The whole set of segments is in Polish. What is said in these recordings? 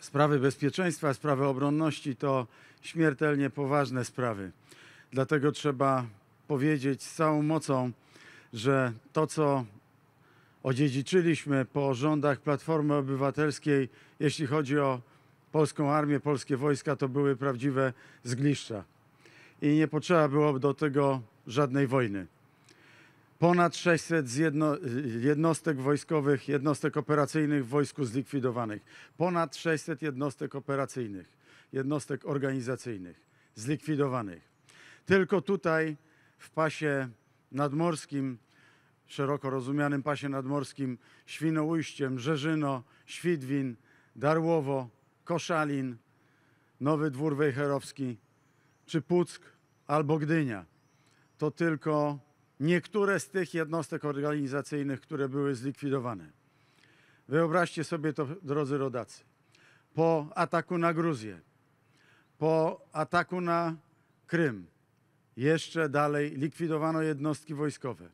Sprawy bezpieczeństwa, sprawy obronności to śmiertelnie poważne sprawy. Dlatego trzeba powiedzieć z całą mocą, że to, co odziedziczyliśmy po rządach Platformy Obywatelskiej, jeśli chodzi o polską armię, polskie wojska, to były prawdziwe zgliszcza. I nie potrzeba było do tego żadnej wojny. Ponad 600 jedno, jednostek wojskowych, jednostek operacyjnych w wojsku zlikwidowanych. Ponad 600 jednostek operacyjnych, jednostek organizacyjnych zlikwidowanych. Tylko tutaj w pasie nadmorskim, szeroko rozumianym pasie nadmorskim, Świnoujściem, Rzeżyno, Świdwin, Darłowo, Koszalin, Nowy Dwór Wejherowski czy Puck albo Gdynia. To tylko niektóre z tych jednostek organizacyjnych, które były zlikwidowane. Wyobraźcie sobie to, drodzy rodacy. Po ataku na Gruzję, po ataku na Krym, jeszcze dalej likwidowano jednostki wojskowe.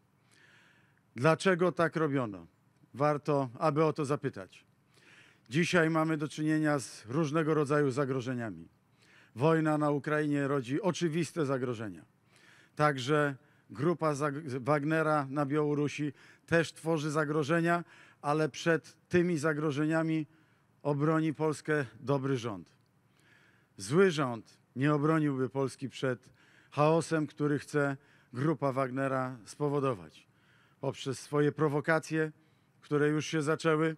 Dlaczego tak robiono? Warto, aby o to zapytać. Dzisiaj mamy do czynienia z różnego rodzaju zagrożeniami. Wojna na Ukrainie rodzi oczywiste zagrożenia. Także grupa Wagnera na Białorusi też tworzy zagrożenia, ale przed tymi zagrożeniami obroni Polskę dobry rząd. Zły rząd nie obroniłby Polski przed chaosem, który chce grupa Wagnera spowodować. Poprzez swoje prowokacje, które już się zaczęły,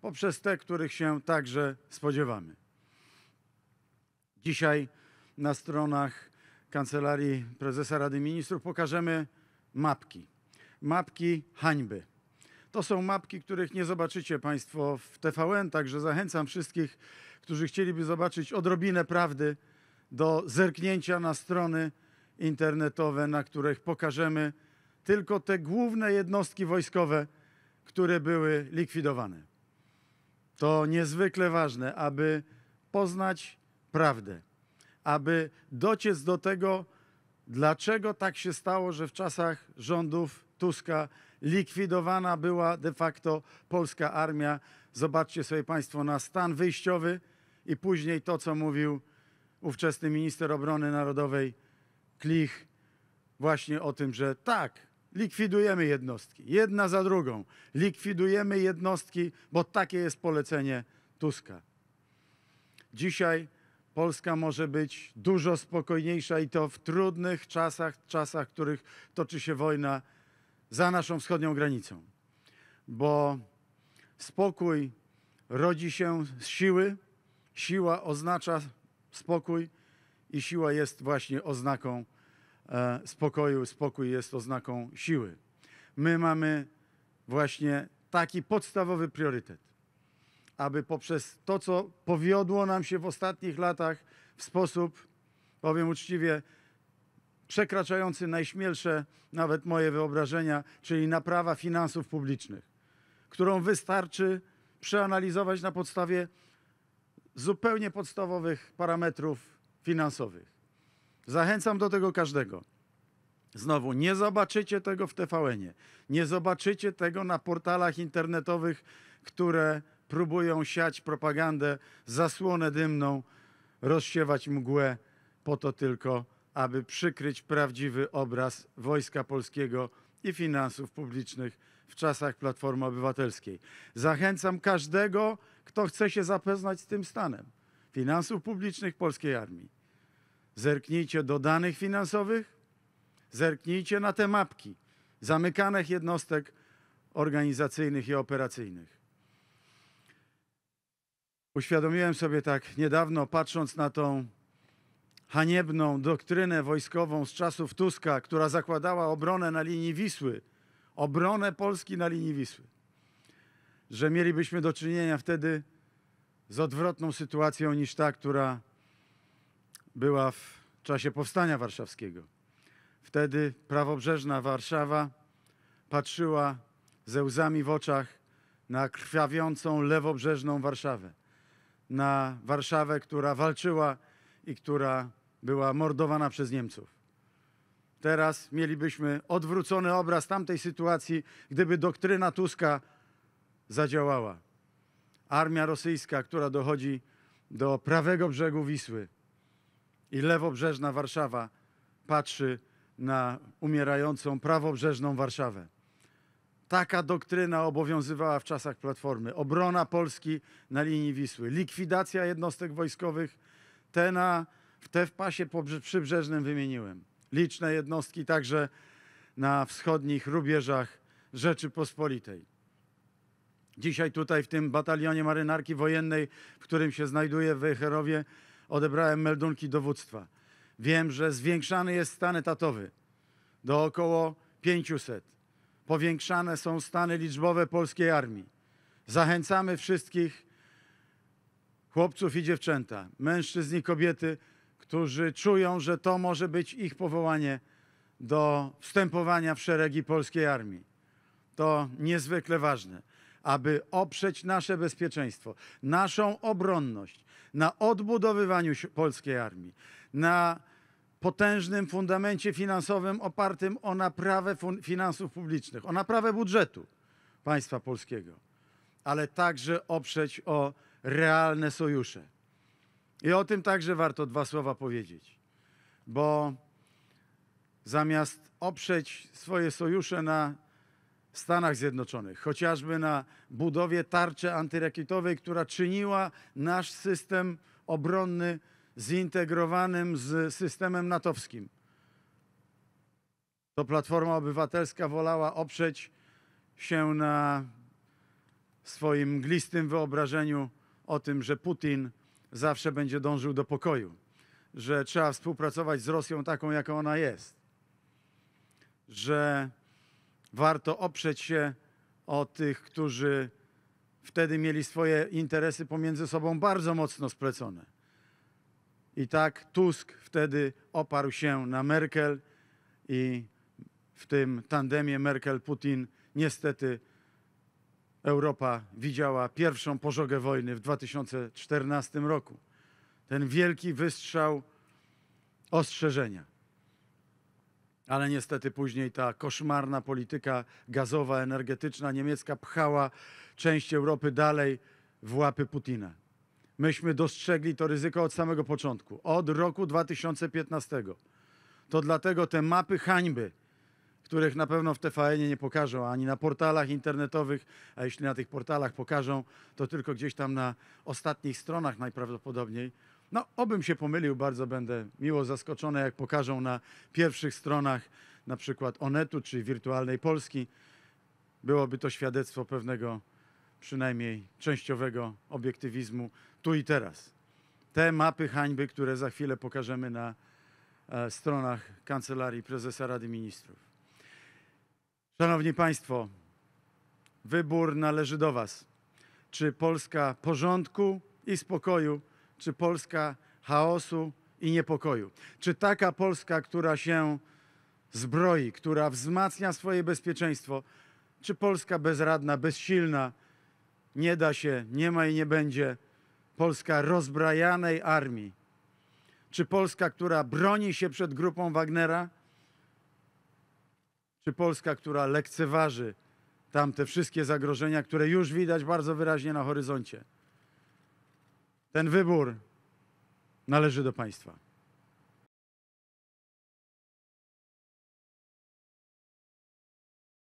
poprzez te, których się także spodziewamy. Dzisiaj na stronach Kancelarii Prezesa Rady Ministrów pokażemy mapki. Mapki hańby. To są mapki, których nie zobaczycie Państwo w TVN, także zachęcam wszystkich, którzy chcieliby zobaczyć odrobinę prawdy, do zerknięcia na strony internetowe, na których pokażemy tylko te główne jednostki wojskowe, które były likwidowane. To niezwykle ważne, aby poznać prawdę aby dociec do tego, dlaczego tak się stało, że w czasach rządów Tuska likwidowana była de facto polska armia. Zobaczcie sobie Państwo na stan wyjściowy i później to, co mówił ówczesny minister obrony narodowej Klich właśnie o tym, że tak, likwidujemy jednostki, jedna za drugą. Likwidujemy jednostki, bo takie jest polecenie Tuska. Dzisiaj Polska może być dużo spokojniejsza i to w trudnych czasach, czasach, w których toczy się wojna za naszą wschodnią granicą. Bo spokój rodzi się z siły, siła oznacza spokój i siła jest właśnie oznaką e, spokoju, spokój jest oznaką siły. My mamy właśnie taki podstawowy priorytet aby poprzez to, co powiodło nam się w ostatnich latach w sposób, powiem uczciwie, przekraczający najśmielsze nawet moje wyobrażenia, czyli naprawa finansów publicznych, którą wystarczy przeanalizować na podstawie zupełnie podstawowych parametrów finansowych. Zachęcam do tego każdego. Znowu, nie zobaczycie tego w tvn Nie zobaczycie tego na portalach internetowych, które próbują siać propagandę, zasłonę dymną, rozsiewać mgłę, po to tylko, aby przykryć prawdziwy obraz Wojska Polskiego i finansów publicznych w czasach Platformy Obywatelskiej. Zachęcam każdego, kto chce się zapoznać z tym stanem finansów publicznych polskiej armii. Zerknijcie do danych finansowych, zerknijcie na te mapki zamykanych jednostek organizacyjnych i operacyjnych. Uświadomiłem sobie tak niedawno, patrząc na tą haniebną doktrynę wojskową z czasów Tuska, która zakładała obronę na linii Wisły, obronę Polski na linii Wisły, że mielibyśmy do czynienia wtedy z odwrotną sytuacją niż ta, która była w czasie Powstania Warszawskiego. Wtedy prawobrzeżna Warszawa patrzyła ze łzami w oczach na krwawiącą lewobrzeżną Warszawę na Warszawę, która walczyła i która była mordowana przez Niemców. Teraz mielibyśmy odwrócony obraz tamtej sytuacji, gdyby doktryna Tuska zadziałała. Armia rosyjska, która dochodzi do prawego brzegu Wisły i lewobrzeżna Warszawa patrzy na umierającą prawobrzeżną Warszawę. Taka doktryna obowiązywała w czasach Platformy. Obrona Polski na linii Wisły, likwidacja jednostek wojskowych, te, na, te w pasie przybrzeżnym wymieniłem. Liczne jednostki także na wschodnich rubieżach Rzeczypospolitej. Dzisiaj tutaj w tym batalionie marynarki wojennej, w którym się znajduję w Wejherowie, odebrałem meldunki dowództwa. Wiem, że zwiększany jest stan etatowy do około 500 powiększane są stany liczbowe polskiej armii. Zachęcamy wszystkich chłopców i dziewczęta, mężczyzn i kobiety, którzy czują, że to może być ich powołanie do wstępowania w szeregi polskiej armii. To niezwykle ważne, aby oprzeć nasze bezpieczeństwo, naszą obronność na odbudowywaniu polskiej armii, na potężnym fundamencie finansowym opartym o naprawę finansów publicznych, o naprawę budżetu państwa polskiego, ale także oprzeć o realne sojusze. I o tym także warto dwa słowa powiedzieć, bo zamiast oprzeć swoje sojusze na Stanach Zjednoczonych, chociażby na budowie tarczy antyrakietowej, która czyniła nasz system obronny zintegrowanym z systemem natowskim. To Platforma Obywatelska wolała oprzeć się na swoim mglistym wyobrażeniu o tym, że Putin zawsze będzie dążył do pokoju, że trzeba współpracować z Rosją taką, jaką ona jest, że warto oprzeć się o tych, którzy wtedy mieli swoje interesy pomiędzy sobą bardzo mocno splecone. I tak Tusk wtedy oparł się na Merkel i w tym tandemie Merkel-Putin niestety Europa widziała pierwszą pożogę wojny w 2014 roku. Ten wielki wystrzał ostrzeżenia. Ale niestety później ta koszmarna polityka gazowa, energetyczna niemiecka pchała część Europy dalej w łapy Putina. Myśmy dostrzegli to ryzyko od samego początku, od roku 2015. To dlatego te mapy hańby, których na pewno w tvn nie pokażą, ani na portalach internetowych, a jeśli na tych portalach pokażą, to tylko gdzieś tam na ostatnich stronach najprawdopodobniej. No, obym się pomylił, bardzo będę miło zaskoczony, jak pokażą na pierwszych stronach na przykład Onetu czy Wirtualnej Polski. Byłoby to świadectwo pewnego, przynajmniej częściowego obiektywizmu tu i teraz. Te mapy hańby, które za chwilę pokażemy na e, stronach Kancelarii Prezesa Rady Ministrów. Szanowni Państwo, wybór należy do Was. Czy Polska porządku i spokoju, czy Polska chaosu i niepokoju? Czy taka Polska, która się zbroi, która wzmacnia swoje bezpieczeństwo, czy Polska bezradna, bezsilna, nie da się, nie ma i nie będzie? Polska rozbrajanej armii? Czy Polska, która broni się przed grupą Wagnera? Czy Polska, która lekceważy tamte wszystkie zagrożenia, które już widać bardzo wyraźnie na horyzoncie? Ten wybór należy do państwa.